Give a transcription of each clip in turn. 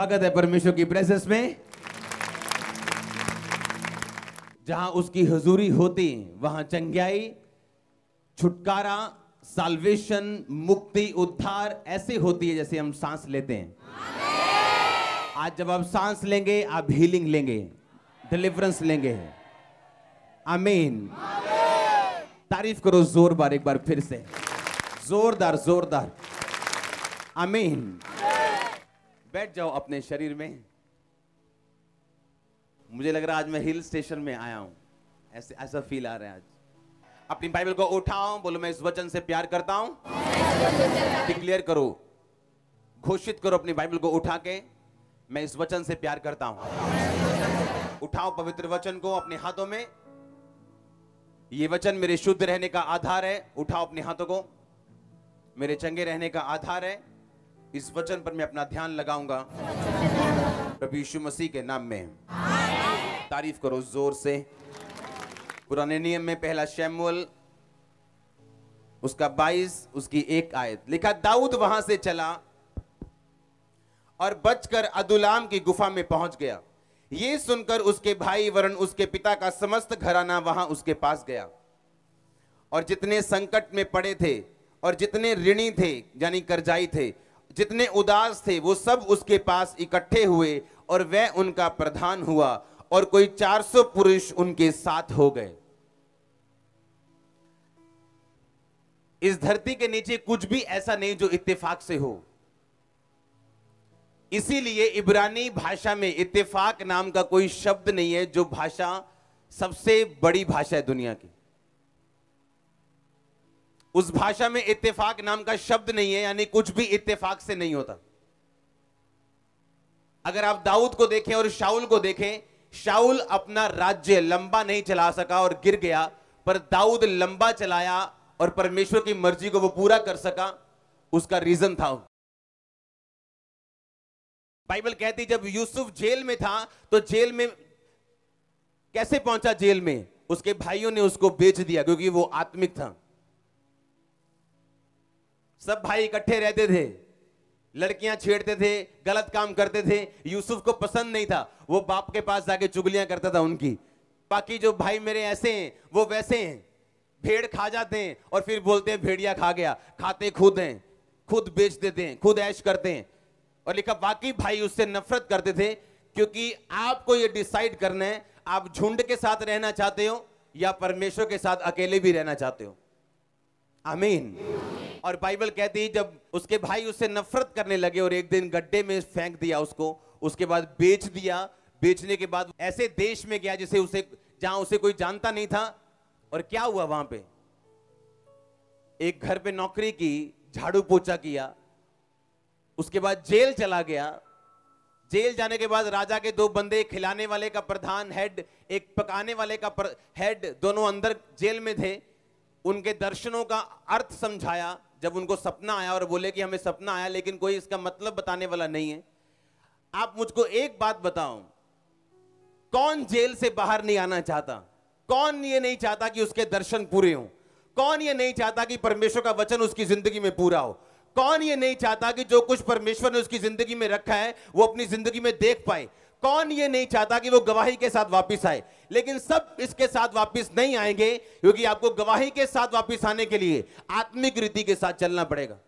स्वागत है परमेश्वर की प्रेसेस में जहां उसकी हजूरी होती वहां चंग्याई छुटकारा साल्वेशन मुक्ति उद्धार ऐसे होती है जैसे हम सांस लेते हैं आज जब आप सांस लेंगे आप हीलिंग लेंगे डिलीवरेंस लेंगे अमीन तारीफ करो जोर बार एक बार फिर से जोरदार जोरदार अमीन बैठ जाओ अपने शरीर में मुझे लग रहा आज मैं हिल स्टेशन में आया हूं ऐसे ऐसा फील आ रहा है आज अपनी बाइबल को उठाओ बोलो मैं इस वचन से प्यार करता हूं डिक्लेयर करो घोषित करो अपनी बाइबल को उठा के मैं इस वचन से प्यार करता हूं उठाओ पवित्र वचन को अपने हाथों में ये वचन मेरे शुद्ध रहने का आधार है उठाओ अपने हाथों को मेरे चंगे रहने का आधार है इस वचन पर मैं अपना ध्यान लगाऊंगा प्रभु यीशु मसीह के नाम में तारीफ करो जोर से पुराने नियम में पहला शैमुअल उसका 22 उसकी एक आयत लिखा दाऊद वहां से चला और बचकर अदुलाम की गुफा में पहुंच गया ये सुनकर उसके भाई वरण उसके पिता का समस्त घराना वहां उसके पास गया और जितने संकट में पड़े थे और जितने ऋणी थे यानी करजाई थे जितने उदास थे वो सब उसके पास इकट्ठे हुए और वह उनका प्रधान हुआ और कोई 400 पुरुष उनके साथ हो गए इस धरती के नीचे कुछ भी ऐसा नहीं जो इत्तेफाक से हो इसीलिए इब्रानी भाषा में इत्तेफाक नाम का कोई शब्द नहीं है जो भाषा सबसे बड़ी भाषा है दुनिया की उस भाषा में इत्तेफाक नाम का शब्द नहीं है यानी कुछ भी इत्तेफाक से नहीं होता अगर आप दाऊद को देखें और शाउल को देखें शाउल अपना राज्य लंबा नहीं चला सका और गिर गया पर दाऊद लंबा चलाया और परमेश्वर की मर्जी को वो पूरा कर सका उसका रीजन था बाइबल कहती जब यूसुफ जेल में था तो जेल में कैसे पहुंचा जेल में उसके भाइयों ने उसको बेच दिया क्योंकि वो आत्मिक था सब भाई इकट्ठे रहते थे लड़कियां छेड़ते थे गलत काम करते थे यूसुफ को पसंद नहीं था वो बाप के पास जाके चुगलियां करता था उनकी बाकी जो भाई मेरे ऐसे हैं वो वैसे हैं भेड़ खा जाते हैं और फिर बोलते हैं भेड़िया खा गया खाते खुद हैं खुद बेच देते हैं खुद ऐश करते हैं और लिखा बाकी भाई उससे नफरत करते थे क्योंकि आपको ये डिसाइड करना है आप झुंड के साथ रहना चाहते हो या परमेश्वर के साथ अकेले भी रहना चाहते हो आमीन और बाइबल कहती है जब उसके भाई उससे नफरत करने लगे और एक दिन गड्ढे में फेंक दिया उसको उसके बाद बेच दिया बेचने के बाद ऐसे देश में गया जिसे उसे जहां उसे कोई जानता नहीं था और क्या हुआ वहां पे एक घर पे नौकरी की झाड़ू पोछा किया उसके बाद जेल चला गया जेल जाने के बाद राजा के दो बंदे खिलाने वाले का प्रधान हेड एक पकाने वाले का हेड दोनों अंदर जेल में थे उनके दर्शनों का अर्थ समझाया जब उनको सपना आया और बोले कि हमें सपना आया लेकिन कोई इसका मतलब बताने वाला नहीं है आप मुझको एक बात बताओ कौन जेल से बाहर नहीं आना चाहता कौन ये नहीं चाहता कि उसके दर्शन पूरे हों कौन ये नहीं चाहता कि परमेश्वर का वचन उसकी जिंदगी में पूरा हो कौन ये नहीं चाहता कि जो कुछ परमेश्वर ने उसकी जिंदगी में रखा है वो अपनी जिंदगी में देख पाए कौन ये नहीं चाहता कि वो गवाही के साथ वापस आए लेकिन सब इसके साथ वापस नहीं आएंगे क्योंकि आपको गवाही के साथ वापस आने के लिए आत्मिक रीति के साथ चलना पड़ेगा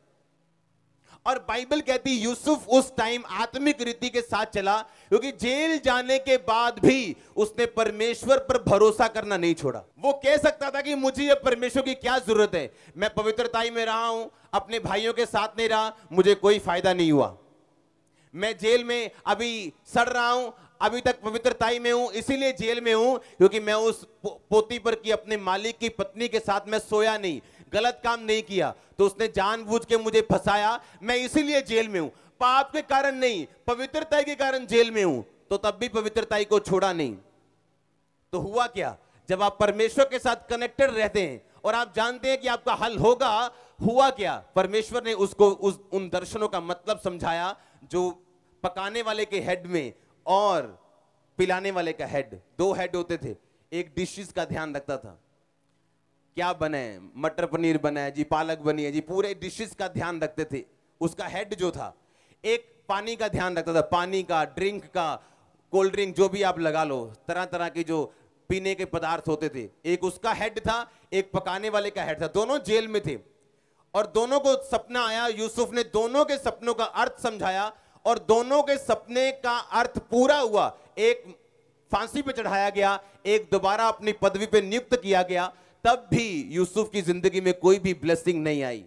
और बाइबल कहती यूसुफ उस टाइम आत्मिक रीति के साथ चला क्योंकि जेल जाने के बाद भी उसने परमेश्वर पर भरोसा करना नहीं छोड़ा वो कह सकता था कि मुझे ये परमेश्वर की क्या जरूरत है मैं पवित्रताई में रहा हूं अपने भाइयों के साथ नहीं रहा मुझे कोई फायदा नहीं हुआ मैं जेल में अभी सड़ रहा हूं अभी तक पवित्रताई में हूं इसीलिए जेल में हूं क्योंकि मैं उस पोती पर की अपने मालिक की पत्नी के साथ मैं सोया नहीं गलत काम नहीं किया तो उसने जानबूझ के मुझे फंसाया मैं इसीलिए जेल में हूं पाप के कारण नहीं पवित्रताई के कारण जेल में हूं तो तब भी पवित्रताई को छोड़ा नहीं तो हुआ क्या जब आप परमेश्वर के साथ कनेक्टेड रहते हैं और आप जानते हैं कि आपका हल होगा हुआ क्या परमेश्वर ने उसको उस उन दर्शनों का मतलब समझाया जो पकाने वाले के हेड में और पिलाने वाले का हेड दो हेड होते थे एक डिशेस का ध्यान रखता था क्या बने मटर पनीर बने जी पालक बनी है जी पूरे डिशेस का ध्यान रखते थे उसका हेड जो था एक पानी का ध्यान रखता था पानी का ड्रिंक का कोल्ड ड्रिंक जो भी आप लगा लो तरह तरह के जो पीने के पदार्थ होते थे एक उसका हेड था एक पकाने वाले का हेड था दोनों जेल में थे और दोनों को सपना आया यूसुफ ने दोनों के सपनों का अर्थ समझाया और दोनों के सपने का अर्थ पूरा हुआ एक फांसी पे चढ़ाया गया एक दोबारा अपनी पदवी पे नियुक्त किया गया तब भी यूसुफ की जिंदगी में कोई भी ब्लेसिंग नहीं आई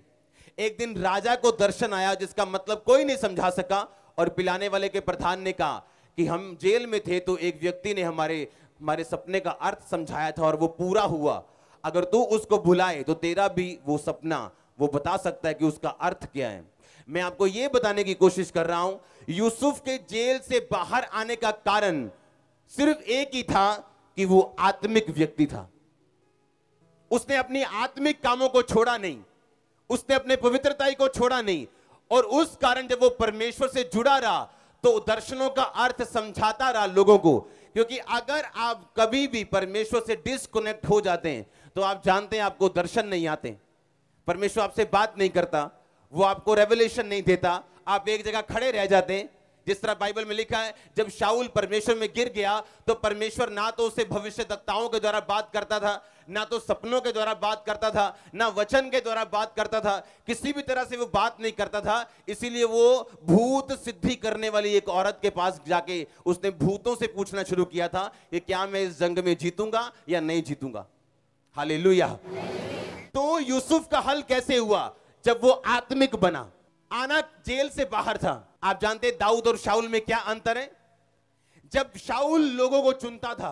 एक दिन राजा को दर्शन आया जिसका मतलब कोई नहीं समझा सका और पिलाने वाले के प्रधान ने कहा कि हम जेल में थे तो एक व्यक्ति ने हमारे हमारे सपने का अर्थ समझाया था और वो पूरा हुआ अगर तू उसको भुलाए तो तेरा भी वो सपना वो बता सकता है कि उसका अर्थ क्या है मैं आपको यह बताने की कोशिश कर रहा हूं यूसुफ के जेल से बाहर आने का कारण सिर्फ एक ही था कि वो आत्मिक व्यक्ति था उसने अपनी आत्मिक कामों को छोड़ा नहीं उसने अपने पवित्रता को छोड़ा नहीं और उस कारण जब वो परमेश्वर से जुड़ा रहा तो दर्शनों का अर्थ समझाता रहा लोगों को क्योंकि अगर आप कभी भी परमेश्वर से डिस्कनेक्ट हो जाते हैं तो आप जानते हैं आपको दर्शन नहीं आते हैं परमेश्वर आपसे बात नहीं करता वो आपको रेवलेशन नहीं देता आप एक जगह खड़े रह जाते जिस तरह बाइबल में लिखा है जब शाह परमेश्वर में गिर गया तो परमेश्वर ना तो उसे भविष्य दत्ताओं के द्वारा बात करता था ना तो सपनों के द्वारा बात करता था ना वचन के द्वारा बात करता था किसी भी तरह से वो बात नहीं करता था इसीलिए वो भूत सिद्धि करने वाली एक औरत के पास जाके उसने भूतों से पूछना शुरू किया था कि क्या मैं इस जंग में जीतूंगा या नहीं जीतूंगा हाल तो यूसुफ का हल कैसे हुआ जब वो आत्मिक बना आना जेल से बाहर था आप जानते दाऊद और शाह में क्या अंतर है जब शाउल लोगों को चुनता था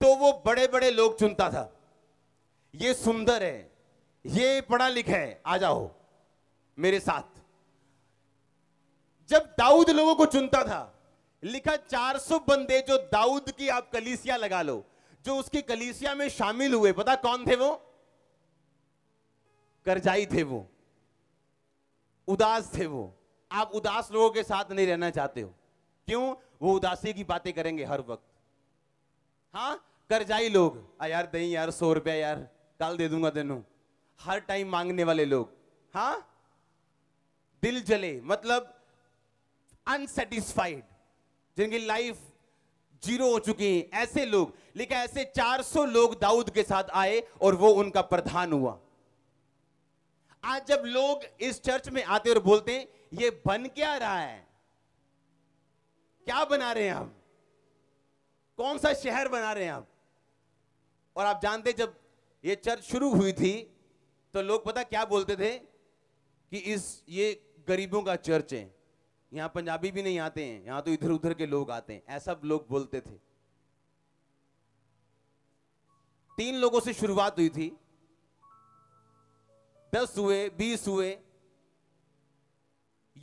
तो वो बड़े बड़े लोग चुनता था ये सुंदर है ये पढ़ा लिखा है आ जाओ मेरे साथ जब दाऊद लोगों को चुनता था लिखा 400 बंदे जो दाऊद की आप कलीसिया लगा लो जो उसकी कलीसिया में शामिल हुए पता कौन थे वो करजाई थे वो उदास थे वो आप उदास लोगों के साथ नहीं रहना चाहते हो क्यों वो उदासी की बातें करेंगे हर वक्त हाँ करजाई लोग आ यार दही यार सौ रुपया यार कल दे दूंगा तेनों हर टाइम मांगने वाले लोग हाँ दिल जले मतलब अनसेटिस्फाइड जिनकी लाइफ जीरो हो चुकी है ऐसे लोग लेकिन ऐसे 400 लोग दाऊद के साथ आए और वो उनका प्रधान हुआ आज जब लोग इस चर्च में आते और बोलते हैं ये बन क्या रहा है क्या बना रहे हैं हम कौन सा शहर बना रहे हैं हम और आप जानते जब ये चर्च शुरू हुई थी तो लोग पता क्या बोलते थे कि इस ये गरीबों का चर्च है यहां पंजाबी भी नहीं आते हैं यहां तो इधर उधर के लोग आते हैं ऐसा लोग बोलते थे तीन लोगों से शुरुआत हुई थी दस हुए बीस हुए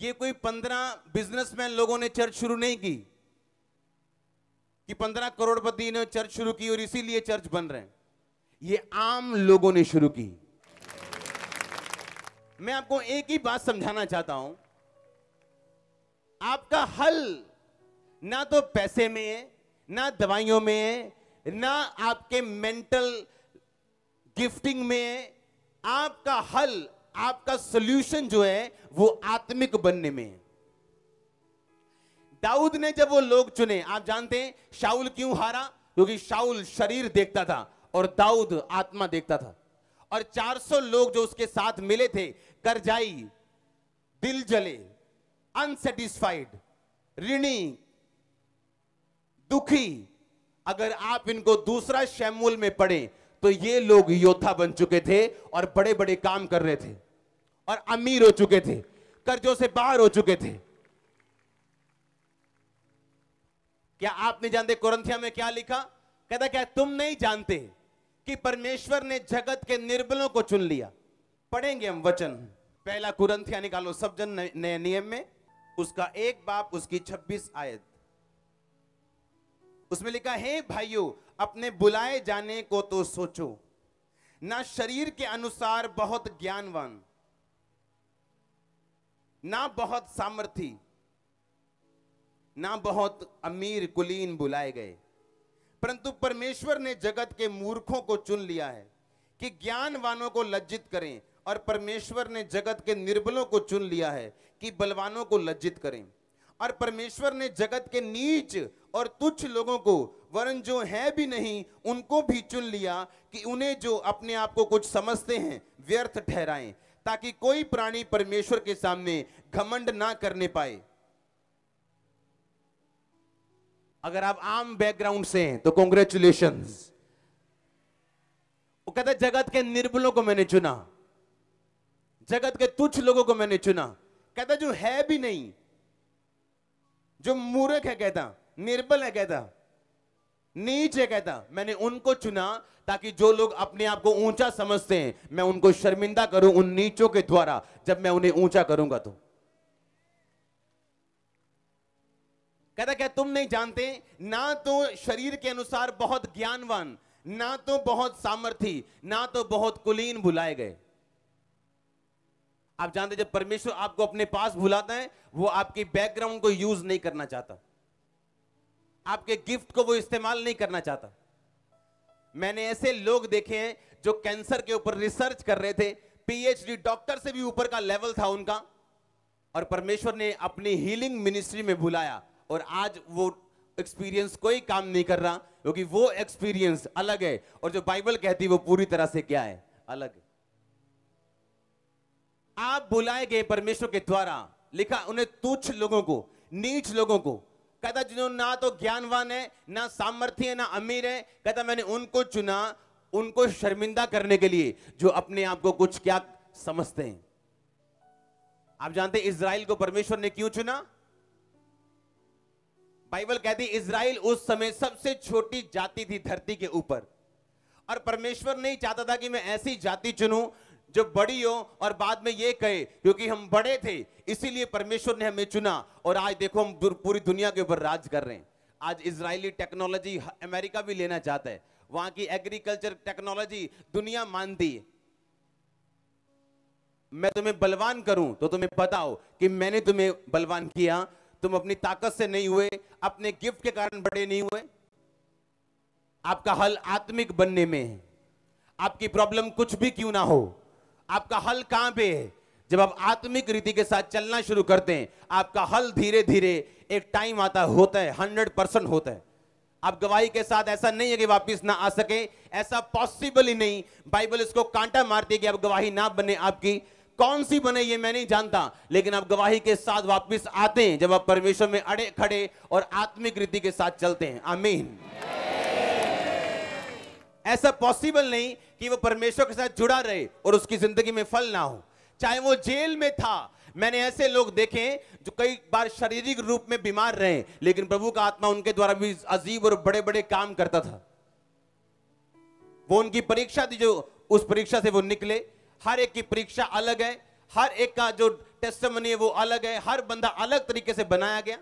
ये कोई पंद्रह बिजनेसमैन लोगों ने चर्च शुरू नहीं की कि पंद्रह करोड़पति ने चर्च शुरू की और इसीलिए चर्च बन रहे हैं ये आम लोगों ने शुरू की मैं आपको एक ही बात समझाना चाहता हूं आपका हल ना तो पैसे में है ना दवाइयों में है ना आपके मेंटल गिफ्टिंग में है आपका हल आपका सोल्यूशन जो है वो आत्मिक बनने में दाऊद ने जब वो लोग चुने आप जानते हैं शाउल क्यों हारा क्योंकि शाउल शरीर देखता था और दाऊद आत्मा देखता था और 400 लोग जो उसके साथ मिले थे करजाई दिल जले अनसेटिस्फाइड ऋणी दुखी अगर आप इनको दूसरा शैमूल में पढ़ें तो ये लोग योद्धा बन चुके थे और बड़े बड़े काम कर रहे थे और अमीर हो चुके थे कर्जों से बाहर हो चुके थे क्या आप नहीं जानते कोरंथिया में क्या लिखा कहता क्या तुम नहीं जानते कि परमेश्वर ने जगत के निर्बलों को चुन लिया पढ़ेंगे हम वचन पहला कुरंथिया निकालो सब जन नए नियम में उसका एक बाप उसकी 26 आयत उसमें लिखा है भाइयों अपने बुलाए जाने को तो सोचो ना शरीर के अनुसार बहुत ज्ञानवान ना बहुत सामर्थ्य ना बहुत अमीर कुलीन बुलाए गए परंतु परमेश्वर ने जगत के मूर्खों को चुन लिया है कि ज्ञानवानों को लज्जित करें और परमेश्वर ने जगत के निर्बलों को चुन लिया है कि बलवानों को लज्जित करें और परमेश्वर ने जगत के नीच और तुच्छ लोगों को वरन जो है भी नहीं उनको भी चुन लिया कि उन्हें जो अपने आप को कुछ समझते हैं व्यर्थ ठहराएं ताकि कोई प्राणी परमेश्वर के सामने घमंड ना करने पाए अगर आप आम बैकग्राउंड से हैं तो कॉन्ग्रेचुलेशन वो कहता जगत के निर्बलों को मैंने चुना जगत के तुच्छ लोगों को मैंने चुना कहता जो है भी नहीं जो मूर्ख है कहता निर्बल है कहता नीच है कहता मैंने उनको चुना ताकि जो लोग अपने आप को ऊंचा समझते हैं मैं उनको शर्मिंदा करूं उन नीचों के द्वारा जब मैं उन्हें ऊंचा करूंगा तो कहता क्या तुम नहीं जानते ना तो शरीर के अनुसार बहुत ज्ञानवान ना तो बहुत सामर्थी ना तो बहुत कुलीन बुलाए गए आप जानते जब परमेश्वर आपको अपने पास बुलाता है वो आपकी बैकग्राउंड को यूज नहीं करना चाहता आपके गिफ्ट को वो इस्तेमाल नहीं करना चाहता मैंने ऐसे लोग देखे हैं जो कैंसर के ऊपर रिसर्च कर रहे थे पीएचडी डॉक्टर से भी ऊपर का लेवल था उनका और परमेश्वर ने अपनी हीलिंग मिनिस्ट्री में बुलाया और आज वो एक्सपीरियंस कोई काम नहीं कर रहा क्योंकि वो एक्सपीरियंस अलग है और जो बाइबल कहती है वो पूरी तरह से क्या है अलग है आप बुलाए गए परमेश्वर के द्वारा लिखा उन्हें तुच्छ लोगों को नीच लोगों को कहता जिन्होंने ना तो ज्ञानवान है ना सामर्थ्य है ना अमीर है कहता मैंने उनको चुना उनको शर्मिंदा करने के लिए जो अपने आप को कुछ क्या समझते हैं आप जानते हैं इज़राइल को परमेश्वर ने क्यों चुना बाइबल कहती है इज़राइल उस समय सबसे छोटी जाति थी धरती के ऊपर और परमेश्वर नहीं चाहता था कि मैं ऐसी जाति चुनूं जो बड़ी हो और बाद में ये कहे क्योंकि हम बड़े थे इसीलिए परमेश्वर ने हमें चुना और आज देखो हम पूरी दुनिया के ऊपर राज कर रहे हैं आज इसराइली टेक्नोलॉजी अमेरिका भी लेना चाहता है वहां की एग्रीकल्चर टेक्नोलॉजी दुनिया मानती है मैं तुम्हें बलवान करूं तो तुम्हें पता हो कि मैंने तुम्हें बलवान किया तुम अपनी ताकत से नहीं हुए अपने गिफ्ट के कारण बड़े नहीं हुए आपका हल आत्मिक बनने में है आपकी प्रॉब्लम कुछ भी क्यों ना हो आपका हल कहां पे है जब आप आत्मिक रीति के साथ चलना शुरू करते हैं आपका हल धीरे धीरे एक टाइम आता होता है हंड्रेड परसेंट होता है आप गवाही के साथ ऐसा नहीं है कि वापस ना आ सके ऐसा पॉसिबल ही नहीं बाइबल इसको कांटा मारती है कि आप गवाही ना बने आपकी कौन सी बने ये मैं नहीं जानता लेकिन आप गवाही के साथ वापस आते हैं जब आप परमेश्वर में अड़े खड़े और आत्मिक रीति के साथ चलते हैं आमीन ऐसा पॉसिबल नहीं कि वो परमेश्वर के साथ जुड़ा रहे और उसकी जिंदगी में फल ना हो चाहे वो जेल में था मैंने ऐसे लोग देखे जो कई बार शारीरिक रूप में बीमार रहे लेकिन प्रभु का आत्मा उनके द्वारा भी अजीब और बड़े बड़े काम करता था वो उनकी परीक्षा थी जो उस परीक्षा से वो निकले हर एक की परीक्षा अलग है हर एक का जो टेस्ट है वो अलग है हर बंदा अलग तरीके से बनाया गया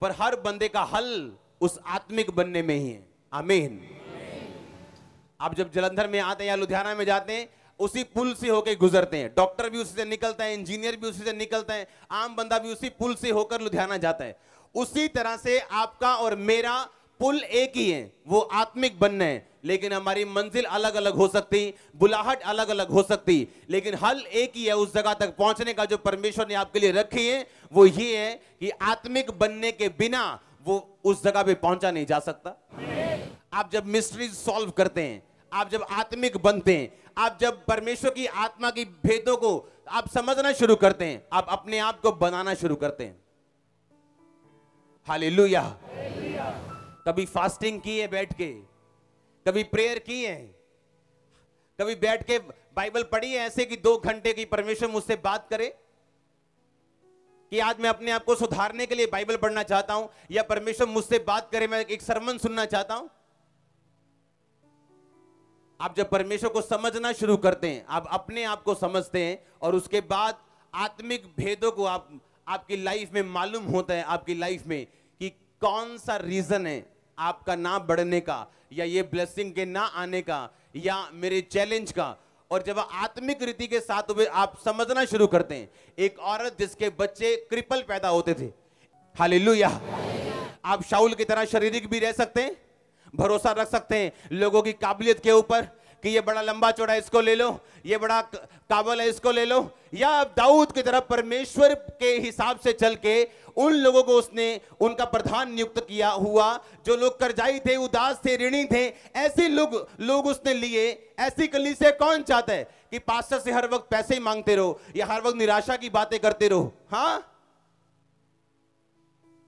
पर हर बंदे का हल उस आत्मिक बनने में ही है आमीन आप जब जलंधर में आते हैं या लुधियाना में जाते हैं उसी पुल से होकर गुजरते हैं डॉक्टर भी उसी से निकलते हैं इंजीनियर भी उसी से निकलते हैं आम बंदा भी उसी पुल से होकर लुधियाना जाता है उसी तरह से आपका और मेरा पुल एक ही है वो आत्मिक बनना है लेकिन हमारी मंजिल अलग अलग हो सकती बुलाहट अलग अलग हो सकती लेकिन हल एक ही है उस जगह तक पहुंचने का जो परमेश्वर ने आपके लिए रखी है वो ये है कि आत्मिक बनने के बिना वो उस जगह पे पहुंचा नहीं जा सकता आप जब मिस्ट्रीज सॉल्व करते हैं आप जब आत्मिक बनते हैं आप जब परमेश्वर की आत्मा की भेदों को आप समझना शुरू करते हैं आप अपने आप को बनाना शुरू करते हैं हाले कभी फास्टिंग की है बैठ के कभी प्रेयर की है कभी बैठ के बाइबल पढ़ी है ऐसे कि दो घंटे की परमेश्वर मुझसे बात करे कि आज मैं अपने आप को सुधारने के लिए बाइबल पढ़ना चाहता हूं या परमेश्वर मुझसे बात करे मैं एक सरमन सुनना चाहता हूं आप जब परमेश्वर को समझना शुरू करते हैं आप अपने आप को समझते हैं और उसके बाद आत्मिक भेदों को आप आपकी लाइफ में मालूम होता है आपकी लाइफ में कि कौन सा रीज़न है आपका ना बढ़ने का या ये ब्लेसिंग के ना आने का या मेरे चैलेंज का और जब आत्मिक रीति के साथ आप समझना शुरू करते हैं एक औरत जिसके बच्चे क्रिपल पैदा होते थे हालेलुया आप शाउल की तरह शारीरिक भी रह सकते हैं भरोसा रख सकते हैं लोगों की काबिलियत के ऊपर कि ये बड़ा लंबा चौड़ा इसको ले लो ये बड़ा काबल है इसको ले लो या अब दाऊद की तरफ परमेश्वर के हिसाब से चल के उन लोगों को उसने उनका प्रधान नियुक्त किया हुआ जो लोग कर्जाई थे उदास थे ऋणी थे ऐसे लोग लोग उसने लिए ऐसी कली से कौन चाहता है कि पास्टर से हर वक्त पैसे ही मांगते रहो या हर वक्त निराशा की बातें करते रहो हाँ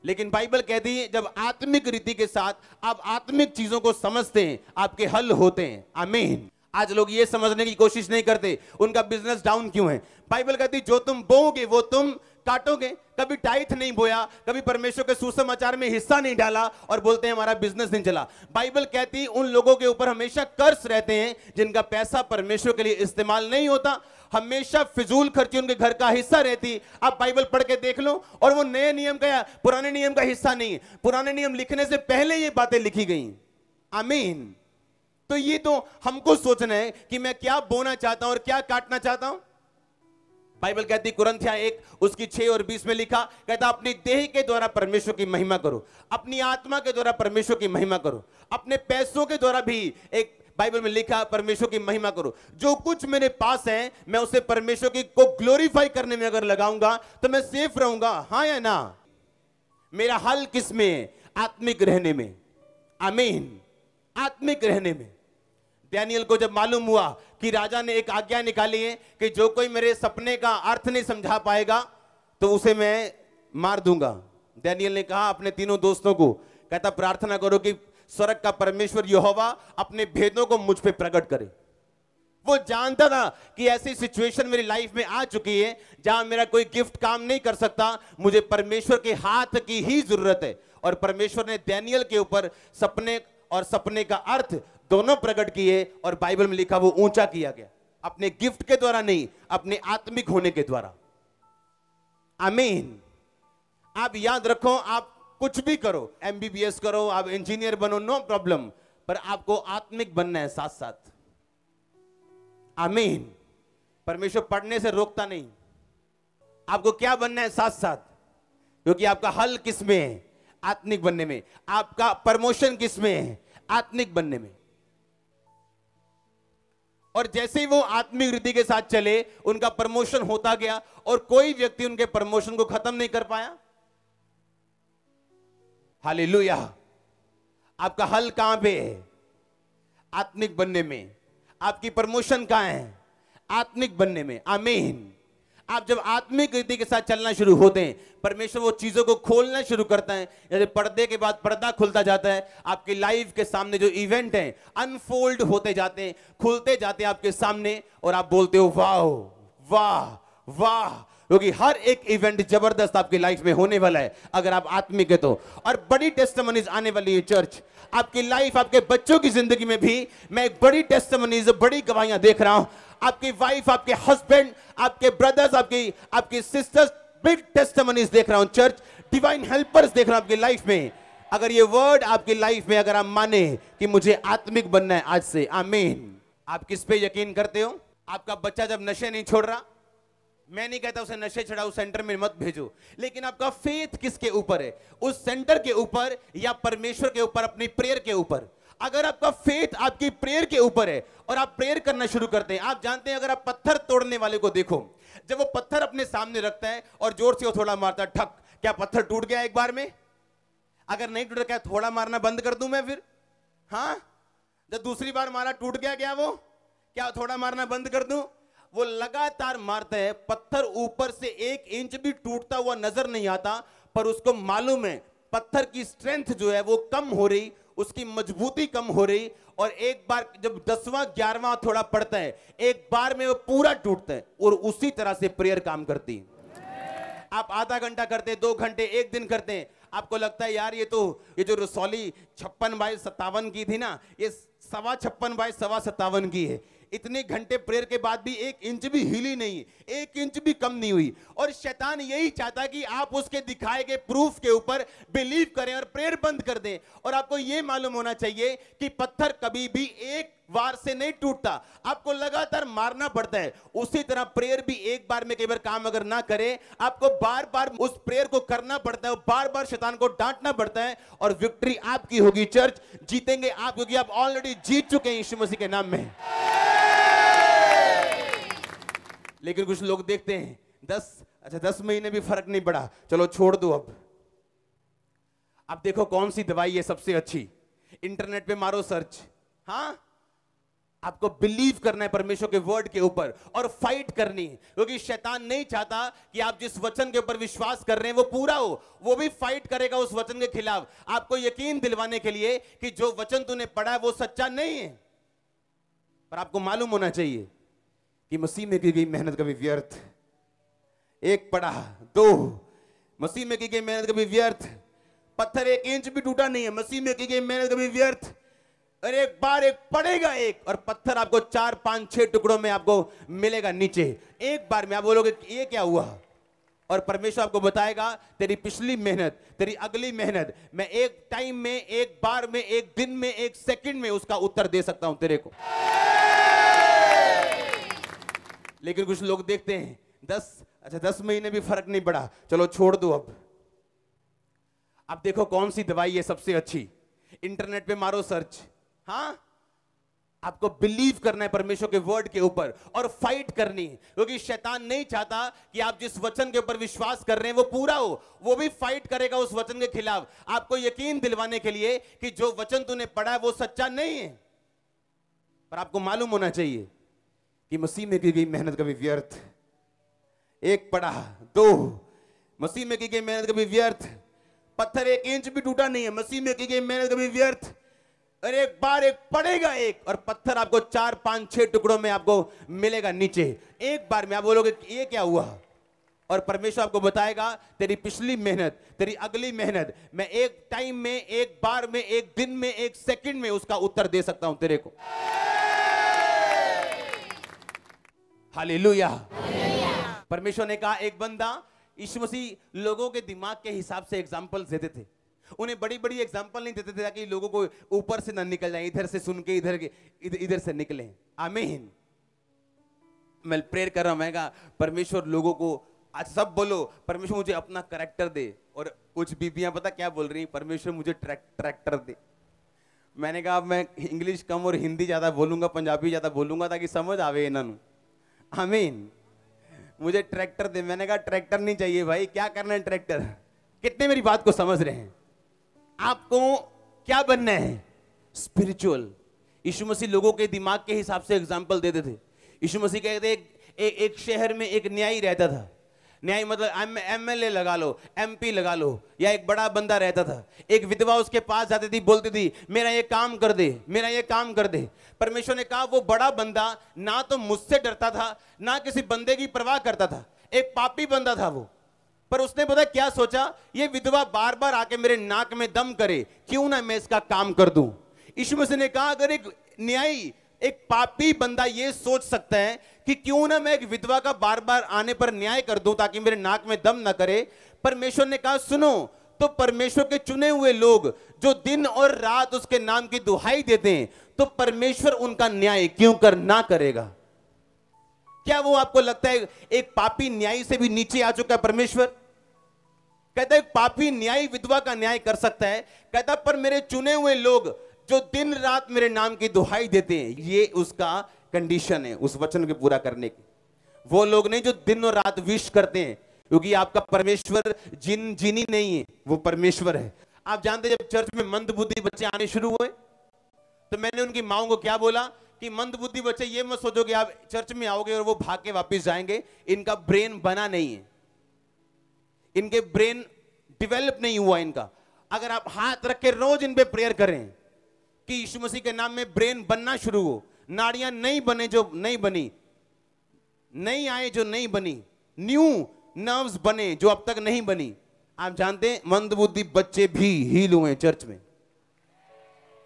लेकिन बाइबल कहती है जब आत्मिक रीति के साथ आप आत्मिक चीजों को समझते हैं आपके हल होते हैं आमीन आज लोग ये समझने की कोशिश नहीं करते उनका बिजनेस डाउन क्यों है बाइबल कहती जो तुम बोओगे वो तुम काटोगे कभी टाइट नहीं बोया कभी परमेश्वर के सुसमाचार में हिस्सा नहीं डाला और बोलते हैं हमारा बिजनेस नहीं चला बाइबल कहती उन लोगों के ऊपर हमेशा कर्ज रहते हैं जिनका पैसा परमेश्वर के लिए इस्तेमाल नहीं होता हमेशा फिजूल खर्ची उनके घर का हिस्सा रहती आप बाइबल पढ़ के देख लो और वो नए नियम का पुराने नियम का हिस्सा नहीं है पुराने नियम लिखने से पहले ये बातें लिखी गई आमीन तो ये तो हमको सोचना है कि मैं क्या बोना चाहता हूं और क्या काटना चाहता हूं बाइबल कहती कुरंथिया एक उसकी छह और बीस में लिखा कहता अपनी देह के द्वारा परमेश्वर की महिमा करो अपनी आत्मा के द्वारा परमेश्वर की महिमा करो अपने पैसों के द्वारा भी एक बाइबल में लिखा परमेश्वर की महिमा करो जो कुछ मेरे पास है मैं उसे परमेश्वर की को ग्लोरीफाई करने में अगर लगाऊंगा तो मैं सेफ रहूंगा हाँ या ना मेरा हल किस में आत्मिक रहने में अमीन आत्मिक रहने में डैनियल को जब मालूम हुआ कि राजा ने एक आज्ञा निकाली है कि जो कोई मेरे सपने का अर्थ नहीं समझा पाएगा तो उसे मैं मार दूंगा डैनियल ने कहा अपने तीनों दोस्तों को कहता प्रार्थना करो कि स्वर्ग का परमेश्वर यहोवा अपने भेदों को मुझ पे प्रकट करे वो जानता था कि ऐसी सिचुएशन मेरी लाइफ में आ चुकी है जहां मेरा कोई गिफ्ट काम नहीं कर सकता मुझे परमेश्वर के हाथ की ही जरूरत है और परमेश्वर ने दैनियल के ऊपर सपने और सपने का अर्थ दोनों प्रकट किए और बाइबल में लिखा वो ऊंचा किया गया अपने गिफ्ट के द्वारा नहीं अपने आत्मिक होने के द्वारा आमीन आप याद रखो आप कुछ भी करो एमबीबीएस करो आप इंजीनियर बनो नो प्रॉब्लम पर आपको आत्मिक बनना है साथ साथ आमीन परमेश्वर पढ़ने से रोकता नहीं आपको क्या बनना है साथ साथ क्योंकि आपका हल किस में है आत्मिक बनने में आपका प्रमोशन किस में है आत्मिक बनने में और जैसे ही वो आत्मिक वृद्धि के साथ चले उनका प्रमोशन होता गया और कोई व्यक्ति उनके प्रमोशन को खत्म नहीं कर पाया हालेलुया आपका हल कहां पे है आत्मिक बनने में आपकी प्रमोशन कहां है आत्मिक बनने में आमीन आप जब आत्मिक रीति के साथ चलना शुरू होते हैं परमेश्वर वो चीज़ों को खोलना शुरू करता है जैसे पर्दे के बाद पर्दा खुलता जाता है आपकी लाइफ के सामने जो इवेंट हैं अनफोल्ड होते जाते हैं खुलते जाते हैं आपके सामने और आप बोलते हो वाह वाह वाह क्योंकि हर एक इवेंट जबरदस्त आपकी लाइफ में होने वाला है अगर आप आत्मिक है तो और बड़ी टेस्ट आने वाली है चर्च आपकी लाइफ आपके बच्चों की जिंदगी में भी मैं एक बड़ी टेस्ट बड़ी गवाहियां देख रहा हूं आपकी वाइफ आपके हस्बैंड आपके ब्रदर्स आपकी आपकी सिस्टर्स बिग टेस्ट देख रहा हूं चर्च डिवाइन हेल्पर्स देख रहा हूं आपकी लाइफ में अगर ये वर्ड आपकी लाइफ में अगर आप माने कि मुझे आत्मिक बनना है आज से आमीन आप किस पे यकीन करते हो आपका बच्चा जब नशे नहीं छोड़ रहा मैं नहीं कहता उसे नशे चढ़ाओ सेंटर में मत भेजो लेकिन आपका फेथ किसके ऊपर है उस सेंटर के ऊपर या परमेश्वर के ऊपर अपनी प्रेयर के ऊपर अगर आपका फेथ आपकी प्रेयर के ऊपर है और आप प्रेयर करना शुरू करते हैं आप जानते हैं अगर आप पत्थर तोड़ने वाले को देखो जब वो पत्थर अपने सामने रखता है और जोर से वो थोड़ा मारता है ठक क्या पत्थर टूट गया एक बार में अगर नहीं टूट गया थोड़ा मारना बंद कर दूं मैं फिर हाँ जब दूसरी बार मारा टूट गया क्या वो क्या थोड़ा मारना बंद कर दूं वो लगातार मारता है पत्थर ऊपर से एक इंच भी टूटता हुआ नजर नहीं आता पर उसको मालूम है पत्थर की स्ट्रेंथ जो है वो कम हो रही उसकी मजबूती कम हो रही और एक बार जब दसवां ग्यारहवां थोड़ा पड़ता है एक बार में वो पूरा टूटता है और उसी तरह से प्रेयर काम करती है आप आधा घंटा करते हैं दो घंटे एक दिन करते हैं आपको लगता है यार ये तो ये जो रसौली छप्पन बाई सत्तावन की थी ना ये सवा छप्पन बाई सवा सत्तावन की है इतने घंटे प्रेयर के बाद भी एक इंच भी हिली नहीं एक इंच भी कम नहीं हुई और शैतान यही चाहता कि आप उसके दिखाए गए प्रूफ के ऊपर बिलीव करें और प्रेयर बंद कर दें और आपको यह मालूम होना चाहिए कि पत्थर कभी भी एक वार से नहीं टूटता आपको लगातार मारना पड़ता है उसी तरह प्रेयर भी एक बार में कई बार काम अगर ना करे आपको बार बार उस प्रेयर को करना पड़ता है बार बार शैतान को डांटना पड़ता है और विक्ट्री आपकी होगी चर्च जीतेंगे आप क्योंकि आप ऑलरेडी जीत चुके हैं यीशु मसीह के नाम में लेकिन कुछ लोग देखते हैं दस अच्छा दस महीने भी फर्क नहीं पड़ा चलो छोड़ दो अब आप देखो कौन सी दवाई है सबसे अच्छी इंटरनेट पे मारो सर्च हाँ आपको बिलीव करना है परमेश्वर के वर्ड के ऊपर और फाइट करनी है क्योंकि शैतान नहीं चाहता कि आप जिस वचन के ऊपर विश्वास कर रहे हैं वो पूरा हो वो भी फाइट करेगा उस वचन के खिलाफ आपको यकीन दिलवाने के लिए कि जो वचन तूने पढ़ा है वो सच्चा नहीं है पर आपको मालूम होना चाहिए कि मसीह में की गई मेहनत कभी व्यर्थ एक पढ़ा दो मसीह में की गई मेहनत कभी व्यर्थ पत्थर एक इंच भी टूटा नहीं है मसीह में की गई मेहनत कभी व्यर्थ और एक बार एक पड़ेगा एक और पत्थर आपको चार पांच छह टुकड़ों में आपको मिलेगा नीचे एक बार में आप बोलोगे ये क्या हुआ और परमेश्वर आपको बताएगा तेरी पिछली मेहनत तेरी अगली मेहनत मैं एक टाइम में एक बार में एक दिन में एक सेकंड में उसका उत्तर दे सकता हूं तेरे को लेकिन कुछ लोग देखते हैं दस अच्छा दस महीने भी फर्क नहीं पड़ा चलो छोड़ दो अब आप देखो कौन सी दवाई है सबसे अच्छी इंटरनेट पे मारो सर्च हाँ आपको बिलीव करना है परमेश्वर के वर्ड के ऊपर और फाइट करनी है क्योंकि शैतान नहीं चाहता कि आप जिस वचन के ऊपर विश्वास कर रहे हैं वो पूरा हो वो भी फाइट करेगा उस वचन के खिलाफ आपको यकीन दिलवाने के लिए कि जो वचन तूने पढ़ा है वो सच्चा नहीं है पर आपको मालूम होना चाहिए कि मसीह में की गई मेहनत कभी व्यर्थ एक पढ़ा दो मसीह में की गई मेहनत कभी व्यर्थ पत्थर एक इंच भी टूटा नहीं है मसीह में की गई मेहनत कभी व्यर्थ और एक बार एक पड़ेगा एक और पत्थर आपको चार पांच छह टुकड़ों में आपको मिलेगा नीचे एक बार में आप बोलोगे ये क्या हुआ और परमेश्वर आपको बताएगा तेरी पिछली मेहनत तेरी अगली मेहनत मैं एक टाइम में एक बार में एक दिन में एक सेकंड में उसका उत्तर दे सकता हूं तेरे को हालेलुया परमेश्वर ने कहा एक बंदा ईश्वसी लोगों के दिमाग के हिसाब से एग्जाम्पल देते थे उन्हें बड़ी बड़ी एग्जाम्पल नहीं देते थे ताकि लोगों को ऊपर से ना निकल जाए इधर से सुन के इधर के इधर, से निकले आमीन मैं प्रेयर कर रहा हूं मैं परमेश्वर लोगों को आज सब बोलो परमेश्वर मुझे अपना करेक्टर दे और कुछ बीबियां पता क्या बोल रही परमेश्वर मुझे ट्रैक्टर दे मैंने कहा मैं इंग्लिश कम और हिंदी ज़्यादा बोलूंगा पंजाबी ज़्यादा बोलूंगा ताकि समझ आवे इन्हों आमीन मुझे ट्रैक्टर दे मैंने कहा ट्रैक्टर नहीं चाहिए भाई क्या करना है ट्रैक्टर कितने मेरी बात को समझ रहे हैं आपको क्या बनना है स्पिरिचुअल यीशु मसीह लोगों के दिमाग के हिसाब से एग्जाम्पल देते थे यीशु मसीह कहते एक, एक, एक शहर में एक न्यायी रहता था न्याय मतलब एम एम एल ए लगा लो एम पी लगा लो या एक बड़ा बंदा रहता था एक विधवा उसके पास जाती थी बोलती थी मेरा ये काम कर दे मेरा ये काम कर दे परमेश्वर ने कहा वो बड़ा बंदा ना तो मुझसे डरता था ना किसी बंदे की परवाह करता था एक पापी बंदा था वो पर उसने पता क्या सोचा ये विधवा बार बार आके मेरे नाक में दम करे क्यों ना मैं इसका काम कर दू ईश्वर ने कहा अगर एक न्याय एक पापी बंदा ये सोच सकता है कि क्यों ना मैं एक विधवा का बार बार आने पर न्याय कर दूं ताकि मेरे नाक में दम ना करे परमेश्वर ने कहा सुनो तो परमेश्वर के चुने हुए लोग जो दिन और रात उसके नाम की दुहाई देते हैं तो परमेश्वर उनका न्याय क्यों कर ना करेगा क्या वो आपको लगता है एक पापी न्याय से भी नीचे आ चुका है परमेश्वर कहता है पापी न्याय विधवा का न्याय कर सकता है कहता पर मेरे चुने हुए लोग जो दिन रात मेरे नाम की दुहाई देते हैं ये उसका कंडीशन है उस वचन के पूरा करने की वो लोग नहीं जो दिन और रात विश करते हैं क्योंकि आपका परमेश्वर जिन जिनी नहीं है वो परमेश्वर है आप जानते जब चर्च में मंद बुद्धि बच्चे आने शुरू हुए तो मैंने उनकी माओ को क्या बोला कि मंद बुद्धि बच्चे ये मत सोचो कि आप चर्च में आओगे और वो भाग के वापिस जाएंगे इनका ब्रेन बना नहीं है इनके ब्रेन डिवेलप नहीं हुआ इनका अगर आप हाथ रख के रोज इन पे प्रेयर करें कि यीशु मसीह के नाम में ब्रेन बनना शुरू हो नाड़ियां नहीं बने जो नहीं बनी नहीं आए जो नहीं बनी न्यू नर्व्स बने जो अब तक नहीं बनी आप जानते हैं मंदबुद्धि बच्चे भी हील हुए चर्च में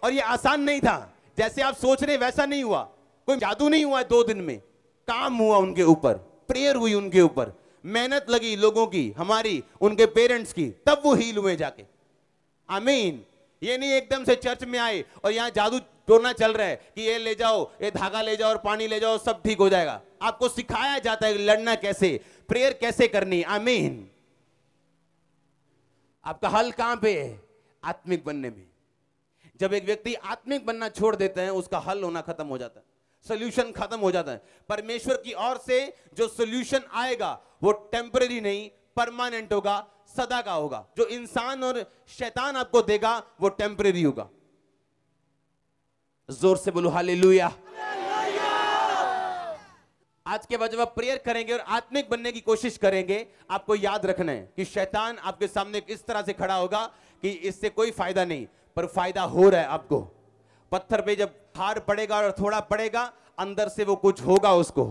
और ये आसान नहीं था जैसे आप सोच रहे वैसा नहीं हुआ कोई जादू नहीं हुआ दो दिन में काम हुआ उनके ऊपर प्रेयर हुई उनके ऊपर मेहनत लगी लोगों की हमारी उनके पेरेंट्स की तब वो हील हुए जाके आमीन ये नहीं एकदम से चर्च में आए और यहां जादू टोना चल रहा है कि ये ले जाओ ये धागा ले जाओ और पानी ले जाओ सब ठीक हो जाएगा आपको सिखाया जाता है लड़ना कैसे प्रेयर कैसे करनी आमीन आपका हल कहां पे है आत्मिक बनने में जब एक व्यक्ति आत्मिक बनना छोड़ देते हैं उसका हल होना खत्म हो जाता है सोल्यूशन खत्म हो जाता है परमेश्वर की ओर से जो सोल्यूशन आएगा वो टेम्परेरी नहीं परमानेंट होगा सदा का होगा जो इंसान और शैतान आपको देगा वो टेम्परेरी होगा जोर से बोलो हाले आज के बाद जब आप प्रेयर करेंगे और आत्मिक बनने की कोशिश करेंगे आपको याद रखना है कि शैतान आपके सामने किस तरह से खड़ा होगा कि इससे कोई फायदा नहीं पर फायदा हो रहा है आपको पत्थर पे जब भार बढ़ेगा और थोड़ा बढ़ेगा अंदर से वो कुछ होगा उसको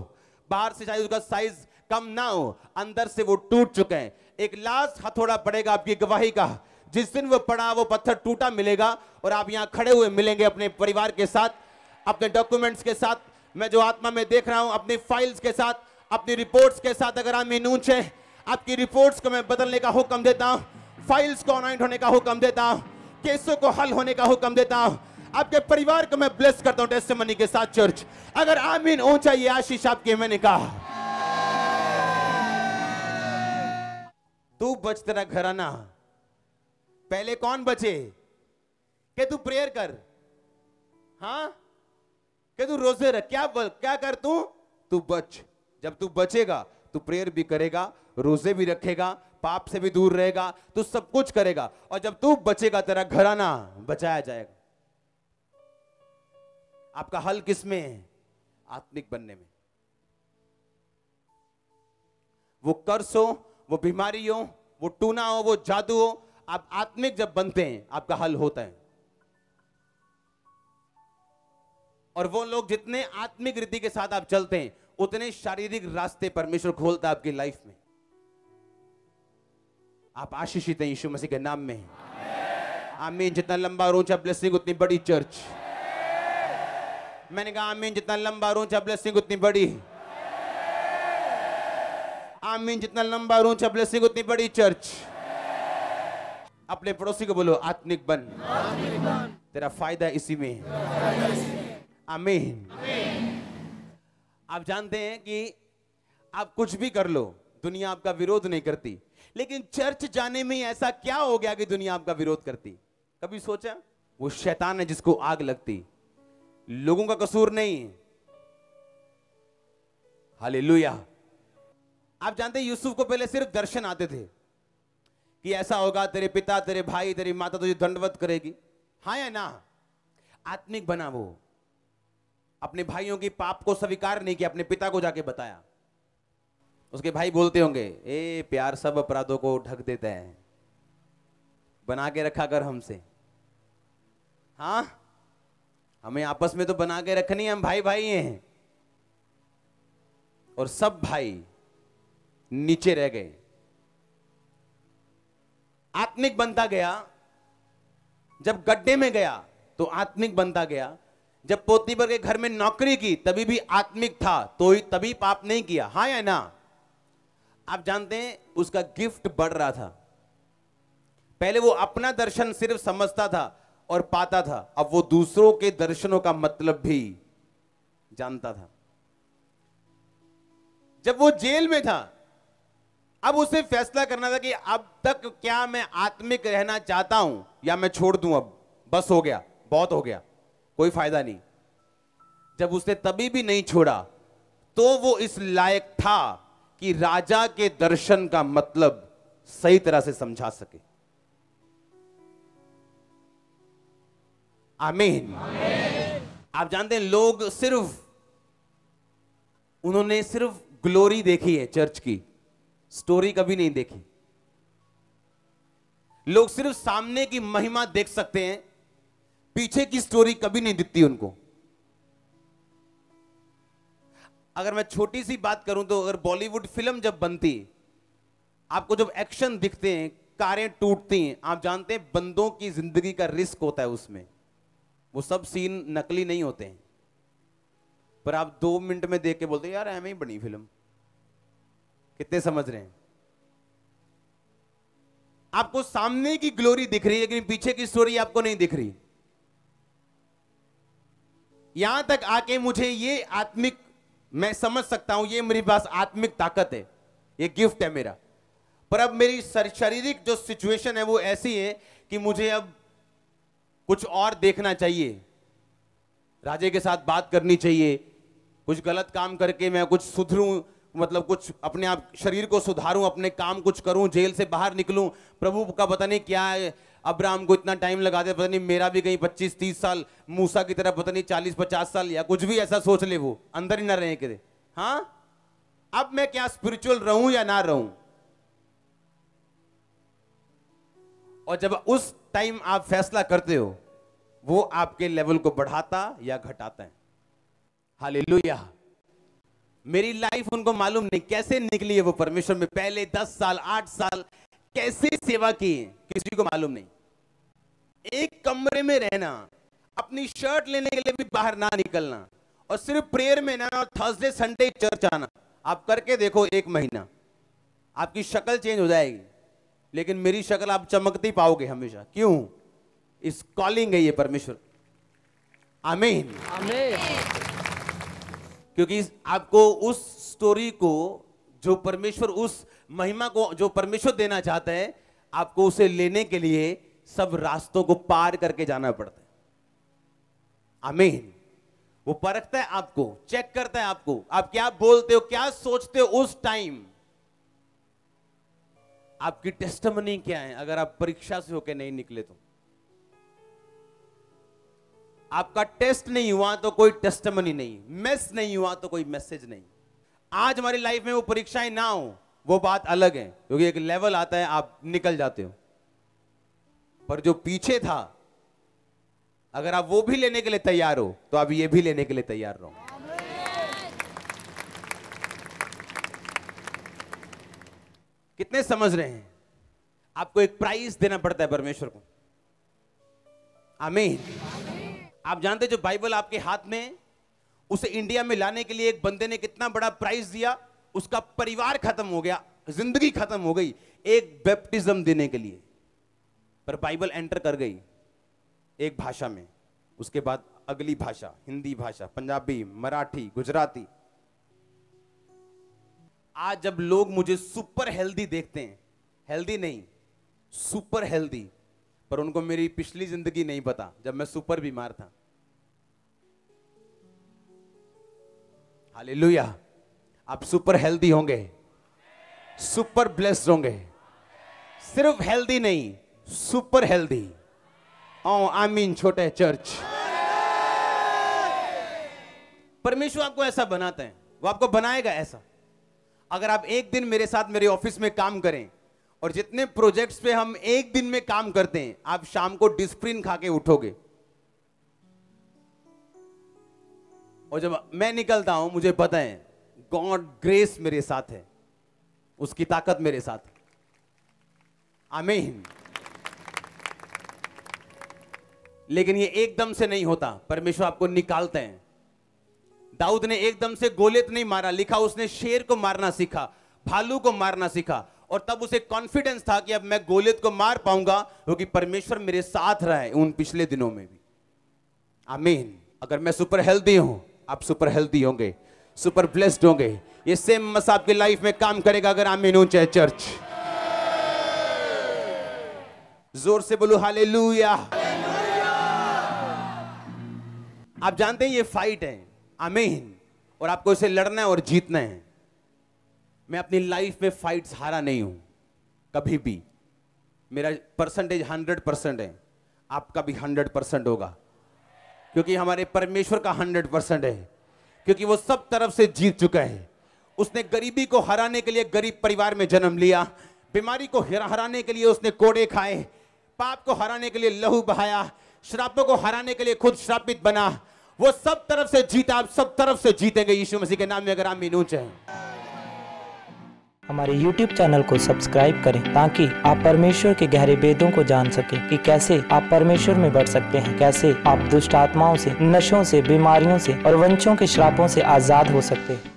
बाहर से चाहे उसका साइज कम ना हो अंदर से वो टूट चुके हैं एक लास्ट हथौड़ा बढ़ेगा आपकी गवाही का जिस दिन वो पड़ा वो पत्थर टूटा मिलेगा और आप यहाँ खड़े हुए मिलेंगे अपने परिवार के साथ अपने डॉक्यूमेंट्स के साथ मैं जो आत्मा में देख रहा हूँ अपनी फाइल्स के साथ अपनी रिपोर्ट्स के साथ अगर आप मीनू छे आपकी रिपोर्ट्स को मैं बदलने का हुक्म देता हूँ फाइल्स को ऑनलाइन होने का हुक्म देता हूँ केसों को हल होने का हुक्म देता हूँ आपके परिवार को मैं ब्लेस करता टेस्ट मनी के साथ चर्च अगर आमीन ऊंचा ये आशीष आपके मैंने कहा तू बच तेरा घराना पहले कौन बचे के तू प्रेयर कर हा के तू रोजे रख क्या बल क्या कर तू तू बच जब तू बचेगा तू प्रेयर भी करेगा रोजे भी रखेगा पाप से भी दूर रहेगा तू सब कुछ करेगा और जब तू बचेगा तेरा घराना बचाया जाएगा आपका हल किस में है आत्मिक बनने में वो कर्स हो वो बीमारी हो वो टूना हो वो जादू हो आप आत्मिक जब बनते हैं आपका हल होता है और वो लोग जितने आत्मिक रीति के साथ आप चलते हैं उतने शारीरिक रास्ते परमेश्वर खोलता है आपकी लाइफ में आप आशीषित हैं यीशु मसीह के नाम में आमीन जितना लंबा और ऊंचा ब्लेसिंग उतनी बड़ी चर्च मैंने कहा आमीन जितना लंबा रोचा ब्लेसिंग उतनी बड़ी आमीन जितना लंबा रोचा ब्लेसिंग उतनी बड़ी चर्च अपने पड़ोसी को बोलो आत्मिक बन। तेरा फायदा इसी में आमीन आप जानते हैं कि आप कुछ भी कर लो दुनिया आपका विरोध नहीं करती लेकिन चर्च जाने में ऐसा क्या हो गया कि दुनिया आपका विरोध करती कभी सोचा वो शैतान है जिसको आग लगती लोगों का कसूर नहीं लुया आप जानते हैं यूसुफ को पहले सिर्फ दर्शन आते थे कि ऐसा होगा तेरे पिता तेरे भाई तेरी माता तुझे दंडवत करेगी हाँ या ना आत्मिक बना वो अपने भाइयों के पाप को स्वीकार नहीं किया अपने पिता को जाके बताया उसके भाई बोलते होंगे ए प्यार सब अपराधों को ढक देते हैं बना के रखा कर हमसे हाँ हमें आपस में तो बना के रखनी है हम भाई भाई हैं और सब भाई नीचे रह गए आत्मिक बनता गया जब गड्ढे में गया तो आत्मिक बनता गया जब पोती पर के घर में नौकरी की तभी भी आत्मिक था तो ही तभी पाप नहीं किया हाँ या ना आप जानते हैं उसका गिफ्ट बढ़ रहा था पहले वो अपना दर्शन सिर्फ समझता था और पाता था अब वो दूसरों के दर्शनों का मतलब भी जानता था जब वो जेल में था अब उसे फैसला करना था कि अब तक क्या मैं आत्मिक रहना चाहता हूं या मैं छोड़ दूं अब बस हो गया बहुत हो गया कोई फायदा नहीं जब उसने तभी भी नहीं छोड़ा तो वो इस लायक था कि राजा के दर्शन का मतलब सही तरह से समझा सके आमीन आप जानते हैं लोग सिर्फ उन्होंने सिर्फ ग्लोरी देखी है चर्च की स्टोरी कभी नहीं देखी लोग सिर्फ सामने की महिमा देख सकते हैं पीछे की स्टोरी कभी नहीं दिखती उनको अगर मैं छोटी सी बात करूं तो अगर बॉलीवुड फिल्म जब बनती आपको जब एक्शन दिखते हैं कारें टूटती हैं आप जानते हैं बंदों की जिंदगी का रिस्क होता है उसमें वो सब सीन नकली नहीं होते हैं पर आप दो मिनट में देख के बोलते यार एम ही बनी फिल्म कितने समझ रहे हैं आपको सामने की ग्लोरी दिख रही है लेकिन पीछे की स्टोरी आपको नहीं दिख रही यहां तक आके मुझे ये आत्मिक मैं समझ सकता हूं ये मेरे पास आत्मिक ताकत है ये गिफ्ट है मेरा पर अब मेरी शारीरिक जो सिचुएशन है वो ऐसी है कि मुझे अब कुछ और देखना चाहिए राजे के साथ बात करनी चाहिए कुछ गलत काम करके मैं कुछ सुधरूं मतलब कुछ अपने आप शरीर को सुधारूं अपने काम कुछ करूं जेल से बाहर निकलूं प्रभु का पता नहीं क्या है अब्राहम को इतना टाइम लगा दे पता नहीं मेरा भी कहीं 25-30 साल मूसा की तरह पता नहीं 40-50 साल या कुछ भी ऐसा सोच ले वो अंदर ही ना रहे कि हाँ अब मैं क्या स्पिरिचुअल रहूं या ना रहूं और जब उस टाइम आप फैसला करते हो वो आपके लेवल को बढ़ाता या घटाता है हालेलुया मेरी लाइफ उनको मालूम नहीं कैसे निकली है वो परमेश्वर में पहले दस साल आठ साल कैसे सेवा की है किसी को मालूम नहीं एक कमरे में रहना अपनी शर्ट लेने के लिए भी बाहर ना निकलना और सिर्फ प्रेयर में ना और थर्सडे संडे चर्च आना आप करके देखो एक महीना आपकी शक्ल चेंज हो जाएगी लेकिन मेरी शक्ल आप चमकती पाओगे हमेशा क्यों इस कॉलिंग है ये परमेश्वर आमीन क्योंकि आपको उस स्टोरी को जो परमेश्वर उस महिमा को जो परमेश्वर देना चाहता है आपको उसे लेने के लिए सब रास्तों को पार करके जाना पड़ता है आमीन वो परखता है आपको चेक करता है आपको आप क्या बोलते हो क्या सोचते हो उस टाइम आपकी टेस्टमनी क्या है अगर आप परीक्षा से होकर नहीं निकले तो आपका टेस्ट नहीं हुआ तो कोई टेस्टमनी नहीं मैस नहीं हुआ तो कोई मैसेज नहीं आज हमारी लाइफ में वो परीक्षाएं ना हो वो बात अलग है क्योंकि एक लेवल आता है आप निकल जाते हो पर जो पीछे था अगर आप वो भी लेने के लिए तैयार हो तो आप ये भी लेने के लिए तैयार रहो कितने समझ रहे हैं आपको एक प्राइज देना पड़ता है परमेश्वर को आमीन आप जानते जो बाइबल आपके हाथ में उसे इंडिया में लाने के लिए एक बंदे ने कितना बड़ा प्राइज दिया उसका परिवार खत्म हो गया जिंदगी खत्म हो गई एक बैप्टिज्म देने के लिए पर बाइबल एंटर कर गई एक भाषा में उसके बाद अगली भाषा हिंदी भाषा पंजाबी मराठी गुजराती आज जब लोग मुझे सुपर हेल्दी देखते हैं हेल्दी नहीं सुपर हेल्दी पर उनको मेरी पिछली जिंदगी नहीं पता जब मैं सुपर बीमार था हाले आप सुपर हेल्दी होंगे सुपर ब्लेस्ड होंगे सिर्फ हेल्दी नहीं सुपर हेल्दी ओ आमीन छोटे चर्च परमेश्वर आपको ऐसा बनाते हैं वो आपको बनाएगा ऐसा अगर आप एक दिन मेरे साथ मेरे ऑफिस में काम करें और जितने प्रोजेक्ट्स पे हम एक दिन में काम करते हैं आप शाम को डिस्प्रिन खा के उठोगे और जब मैं निकलता हूं मुझे पता है गॉड ग्रेस मेरे साथ है उसकी ताकत मेरे साथ आमेन लेकिन ये एकदम से नहीं होता परमेश्वर आपको निकालते हैं दाऊद ने एकदम से गोलियत नहीं मारा लिखा उसने शेर को मारना सीखा भालू को मारना सीखा और तब उसे कॉन्फिडेंस था कि अब मैं गोलियत को मार पाऊंगा क्योंकि परमेश्वर मेरे साथ रहा है उन पिछले दिनों में भी आमीन अगर मैं सुपर हेल्दी हूं आप सुपर हेल्दी होंगे सुपर ब्लेस्ड होंगे ये सेम मस आपकी लाइफ में काम करेगा अगर आमीन हो चाहे चर्च जोर से बोलो हाले आप जानते हैं ये फाइट है अमीन और आपको इसे लड़ना है और जीतना है मैं अपनी लाइफ में फाइट्स हारा नहीं हूं कभी भी मेरा परसेंटेज हंड्रेड परसेंट है आपका भी हंड्रेड परसेंट होगा क्योंकि हमारे परमेश्वर का हंड्रेड परसेंट है क्योंकि वो सब तरफ से जीत चुका है उसने गरीबी को हराने के लिए गरीब परिवार में जन्म लिया बीमारी को हराने के लिए उसने कोड़े खाए पाप को हराने के लिए लहू बहाया श्रापों को हराने के लिए खुद श्रापित बना वो सब तरफ से जीता आप सब तरफ से जीतेंगे यीशु मसीह के नाम में अगर आमीन ऊंचे हमारे YouTube चैनल को सब्सक्राइब करें ताकि आप परमेश्वर के गहरे वेदों को जान सकें कि कैसे आप परमेश्वर में बढ़ सकते हैं कैसे आप दुष्ट आत्माओं से नशों से बीमारियों से और वंशों के श्रापों से आजाद हो सकते हैं